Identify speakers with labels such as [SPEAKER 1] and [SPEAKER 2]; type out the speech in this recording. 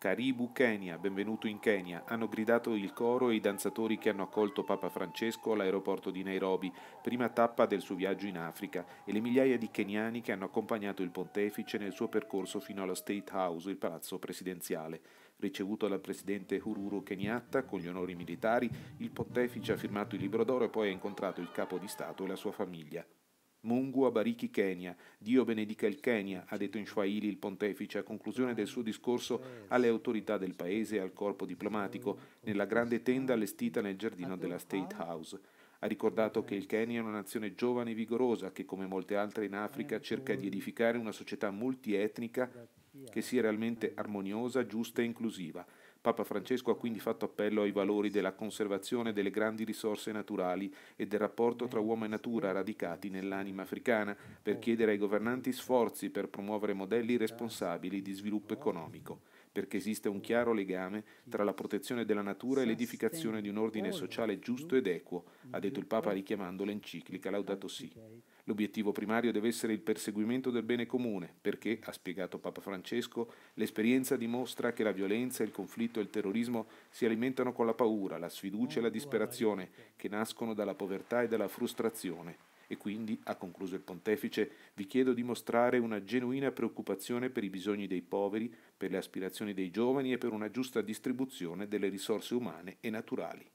[SPEAKER 1] Karibu Kenya, benvenuto in Kenya, hanno gridato il coro e i danzatori che hanno accolto Papa Francesco all'aeroporto di Nairobi, prima tappa del suo viaggio in Africa, e le migliaia di keniani che hanno accompagnato il pontefice nel suo percorso fino allo State House, il palazzo presidenziale. Ricevuto dal presidente Uhuru Kenyatta con gli onori militari, il pontefice ha firmato il libro d'oro e poi ha incontrato il capo di Stato e la sua famiglia. Mungu abariki Kenya, Dio benedica il Kenya, ha detto in Swahili il pontefice a conclusione del suo discorso alle autorità del paese e al corpo diplomatico nella grande tenda allestita nel giardino della State House. Ha ricordato che il Kenya è una nazione giovane e vigorosa che, come molte altre in Africa, cerca di edificare una società multietnica che sia realmente armoniosa, giusta e inclusiva. Papa Francesco ha quindi fatto appello ai valori della conservazione delle grandi risorse naturali e del rapporto tra uomo e natura radicati nell'anima africana, per chiedere ai governanti sforzi per promuovere modelli responsabili di sviluppo economico perché esiste un chiaro legame tra la protezione della natura e l'edificazione di un ordine sociale giusto ed equo, ha mm-hmm. detto il Papa richiamando l'enciclica Laudato Si. L'obiettivo primario deve essere il perseguimento del bene comune, perché, ha spiegato Papa Francesco, l'esperienza dimostra che la violenza, il conflitto e il terrorismo si alimentano con la paura, la sfiducia e la disperazione certo. che nascono dalla povertà e dalla frustrazione. E quindi, ha concluso il pontefice, vi chiedo di mostrare una genuina preoccupazione per i bisogni dei poveri, per le aspirazioni dei giovani e per una giusta distribuzione delle risorse umane e naturali.